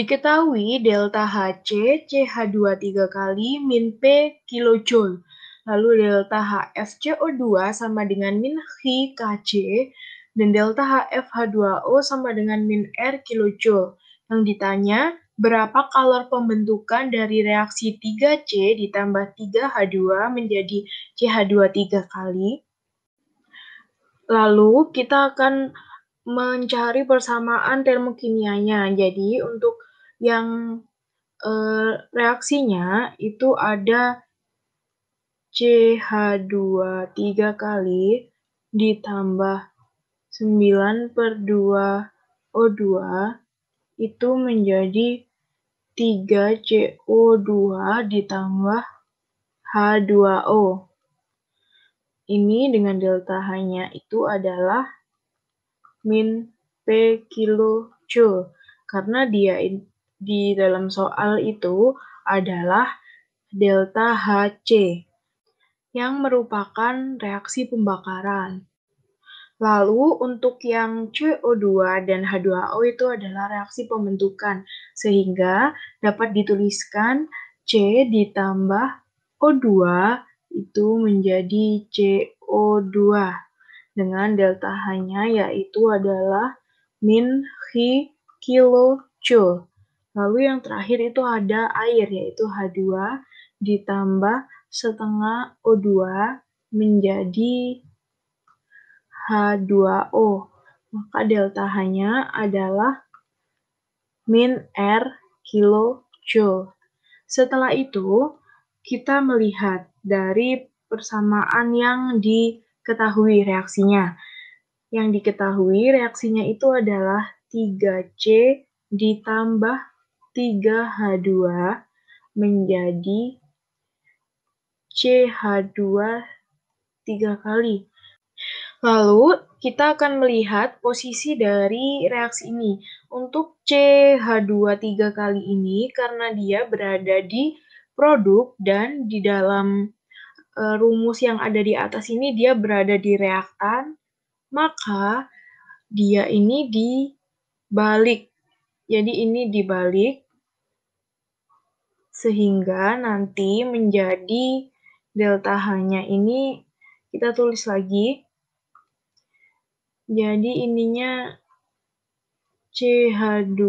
Diketahui delta HC CH23 kali min P kilojoule, lalu delta HFCO2 sama dengan min H KC, dan delta HFH2O sama dengan min R kilojoule. Yang ditanya, berapa kalor pembentukan dari reaksi 3C ditambah 3H2 menjadi CH23 kali. Lalu kita akan mencari persamaan termokimianya. Jadi untuk yang eh, reaksinya itu ada CH2 3 kali ditambah 9 per 2 O2 itu menjadi 3 CO2 ditambah H2O. Ini dengan delta H-nya itu adalah min P kilo Joule karena dia di dalam soal itu adalah delta HC yang merupakan reaksi pembakaran. Lalu untuk yang CO2 dan H2O itu adalah reaksi pembentukan, sehingga dapat dituliskan C ditambah O2 itu menjadi CO2 dengan delta H-nya yaitu adalah min hi kilo joule. Lalu yang terakhir itu ada air, yaitu H2 ditambah setengah O2 menjadi H2O. Maka delta H-nya adalah min R kilo joule. Setelah itu, kita melihat dari persamaan yang diketahui reaksinya. Yang diketahui reaksinya itu adalah 3C ditambah 3H2 menjadi CH2 tiga kali. Lalu, kita akan melihat posisi dari reaksi ini. Untuk CH2 tiga kali ini, karena dia berada di produk dan di dalam e, rumus yang ada di atas ini, dia berada di reaktan, maka dia ini dibalik jadi ini dibalik sehingga nanti menjadi delta H-nya ini kita tulis lagi. Jadi ininya CH2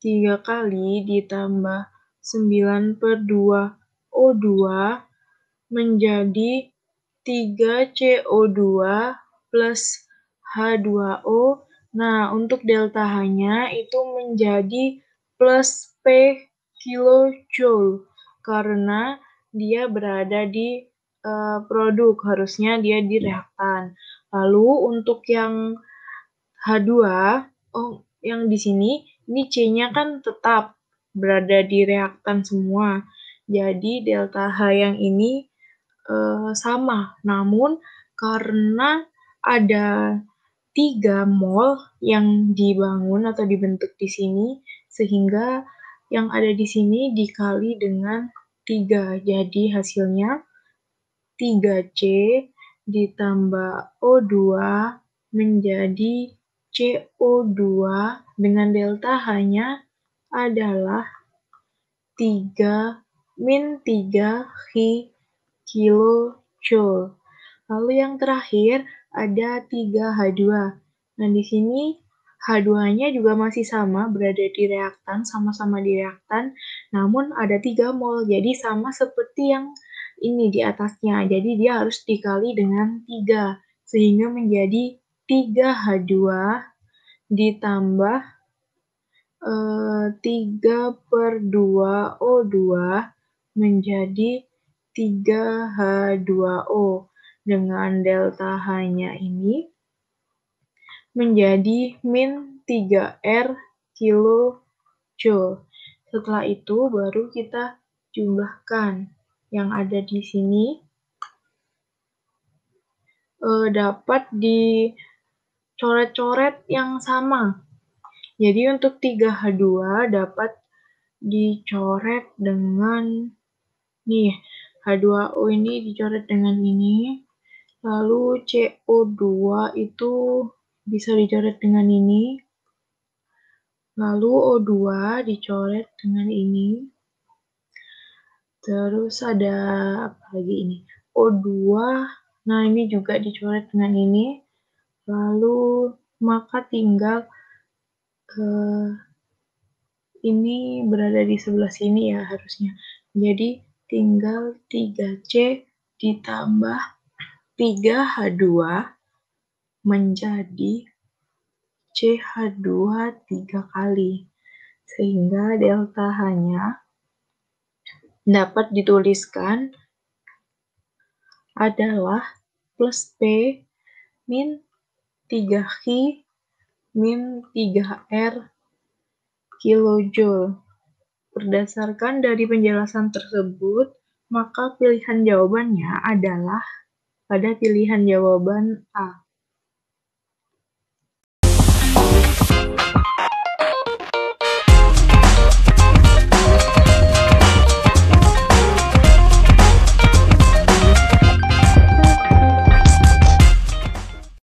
3 kali ditambah 9 per 2 O2 menjadi 3 CO2 plus H2O Nah, untuk delta H-nya itu menjadi plus P kilojoule karena dia berada di uh, produk, harusnya dia di iya. reaktan. Lalu untuk yang H2, oh yang di sini ini C-nya kan tetap berada di reaktan semua. Jadi delta H yang ini uh, sama, namun karena ada tiga mall yang dibangun atau dibentuk di sini, sehingga yang ada di sini dikali dengan 3. Jadi hasilnya 3C ditambah O2 menjadi CO2 dengan delta hanya adalah 3 min 3 Hi kilo Joule. Lalu yang terakhir ada 3H2. Nah, di sini H2-nya juga masih sama, berada di reaktan, sama-sama di reaktan, namun ada 3 mol, jadi sama seperti yang ini di atasnya. Jadi dia harus dikali dengan 3, sehingga menjadi 3H2 ditambah eh, 3 per 2 O2 menjadi 3H2O dengan delta H-nya ini menjadi min 3R kilo joule. Setelah itu baru kita jumlahkan yang ada di sini e, dapat dicoret-coret yang sama. Jadi untuk 3H2 dapat dicoret dengan nih H2O ini dicoret dengan ini Lalu CO2 itu bisa dicoret dengan ini. Lalu O2 dicoret dengan ini. Terus ada apa lagi ini? O2. Nah, ini juga dicoret dengan ini. Lalu maka tinggal ke eh, ini berada di sebelah sini ya harusnya. Jadi tinggal 3C ditambah 3H2 menjadi CH2 tiga kali. Sehingga delta hanya dapat dituliskan adalah plus P min 3 h min 3R kilojoule. Berdasarkan dari penjelasan tersebut, maka pilihan jawabannya adalah pada pilihan jawaban A.